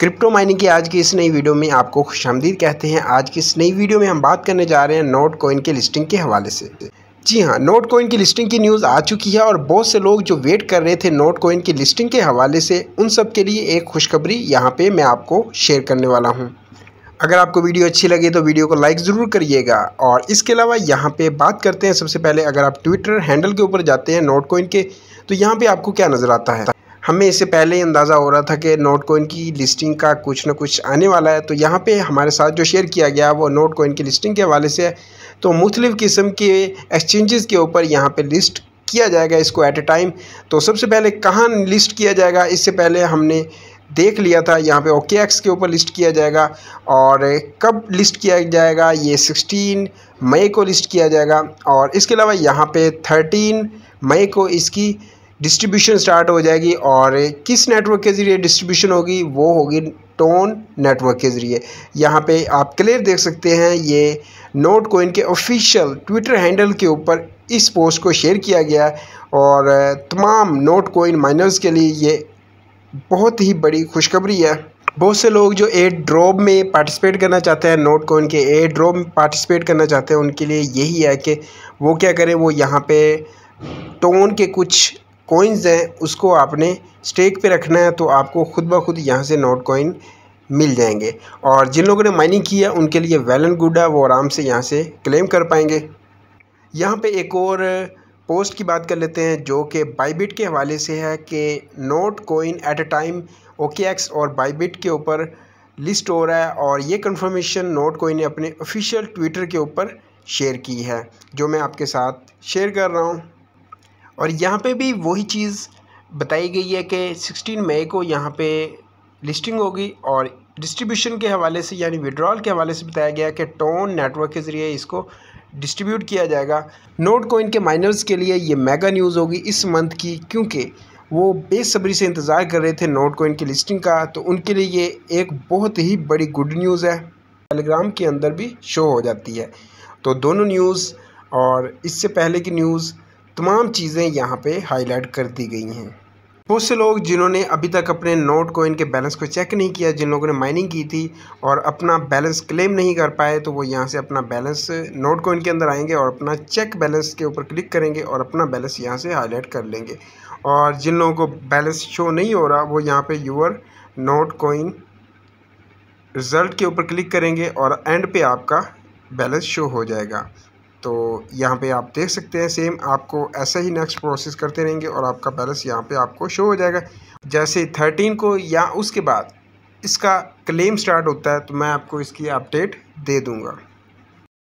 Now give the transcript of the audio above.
crypto mining की आज की इस नई वीडियो में आपको खुश कहते हैं आज की इस नई वीडियो में हम बात करने जा रहे हैं नोट कॉइन के लिस्टिंग के हवाले से जी हाँ नोट कॉइन की लिस्टिंग की न्यूज़ आ चुकी है और बहुत से लोग जो वेट कर रहे थे नोट कॉइन की लिस्टिंग के हवाले से उन सब के लिए एक खुशखबरी यहाँ पे मैं आपको शेयर करने वाला हूँ अगर आपको वीडियो अच्छी लगे तो वीडियो को लाइक ज़रूर करिएगा और इसके अलावा यहाँ पे बात करते हैं सबसे पहले अगर आप ट्विटर हैंडल के ऊपर जाते हैं नोट कोइन के तो यहाँ पे आपको क्या नज़र आता है हमें इससे पहले ही अंदाज़ा हो रहा था कि नोट कोइन की लिस्टिंग का कुछ ना कुछ आने वाला है तो यहाँ पे हमारे साथ जो शेयर किया गया वो नोट कोइन की लिस्टिंग के हवाले से है तो मुख्तलिफ़ किस्म के एक्सचेंजेस के ऊपर यहाँ पे लिस्ट किया जाएगा इसको एट ए टाइम तो सबसे पहले कहाँ लिस्ट किया जाएगा इससे पहले हमने देख लिया था यहाँ पे ओके एक्स के ऊपर लिस्ट किया जाएगा और कब लिस्ट किया जाएगा ये 16 मई को लिस्ट किया जाएगा और इसके अलावा यहाँ पे 13 मई को इसकी डिस्ट्रीब्यूशन स्टार्ट हो जाएगी और किस नेटवर्क के ज़रिए डिस्ट्रीब्यूशन होगी वो होगी टोन नेटवर्क के ज़रिए यहाँ पे आप क्लियर देख सकते हैं ये नोट कोइन के ऑफिशियल ट्विटर हैंडल के ऊपर इस पोस्ट को शेयर किया गया और तमाम नोट कोइन माइनर्स के लिए ये बहुत ही बड़ी खुशखबरी है बहुत से लोग जो एयर ड्रॉप में पार्टिसिपेट करना चाहते हैं नोट कोइन के एयर ड्रॉप में पार्टिसिपेट करना चाहते हैं उनके लिए यही है कि वो क्या करें वो यहाँ पे टोन के कुछ कॉइन्स हैं उसको आपने स्टेक पे रखना है तो आपको खुद ब खुद यहाँ से नोट कॉइन मिल जाएंगे और जिन लोगों ने माइनिंग की है उनके लिए वेल एंड गुड है वो आराम से यहाँ से क्लेम कर पाएंगे यहाँ पे एक और पोस्ट की बात कर लेते हैं जो कि बाईबिट के हवाले से है कि Notcoin at a time OKX और बाइबिट के ऊपर लिस्ट हो रहा है और ये कन्फर्मेशन नोट कोइन ने अपने ऑफिशियल ट्विटर के ऊपर शेयर की है जो मैं आपके साथ शेयर कर रहा हूँ और यहाँ पे भी वही चीज़ बताई गई है कि सिक्सटीन मई को यहाँ पे लिस्टिंग होगी और डिस्ट्रीब्यूशन के हवाले से यानी विड्रॉल के हवाले से बताया गया कि टोन नेटवर्क के ज़रिए इसको डिस्ट्रीब्यूट किया जाएगा नोट कोइन के माइनर्स के लिए ये मेगा न्यूज़ होगी इस मंथ की क्योंकि वो बेसब्री से इंतज़ार कर रहे थे नोट कोइन की लिस्टिंग का तो उनके लिए ये एक बहुत ही बड़ी गुड न्यूज़ है टेलीग्राम के अंदर भी शो हो जाती है तो दोनों न्यूज़ और इससे पहले की न्यूज़ तमाम चीज़ें यहाँ पे हाईलाइट कर दी गई हैं बहुत से लोग जिन्होंने अभी तक अपने नोट कोइन के बैलेंस को चेक नहीं किया जिन लोगों ने माइनिंग की थी और अपना बैलेंस क्लेम नहीं कर पाए तो वो यहाँ से अपना बैलेंस नोट कोइन के अंदर आएंगे और अपना चेक बैलेंस के ऊपर क्लिक करेंगे और अपना बैलेंस यहाँ से हाईलाइट कर लेंगे और जिन लोगों को बैलेंस शो नहीं हो रहा वो यहाँ पर यूअर नोट कोइन रिज़ल्ट के ऊपर क्लिक करेंगे और एंड पे आपका बैलेंस शो हो जाएगा तो यहाँ पे आप देख सकते हैं सेम आपको ऐसा ही नेक्स्ट प्रोसेस करते रहेंगे और आपका बैलेंस यहाँ पे आपको शो हो जाएगा जैसे थर्टीन को या उसके बाद इसका क्लेम स्टार्ट होता है तो मैं आपको इसकी अपडेट दे दूँगा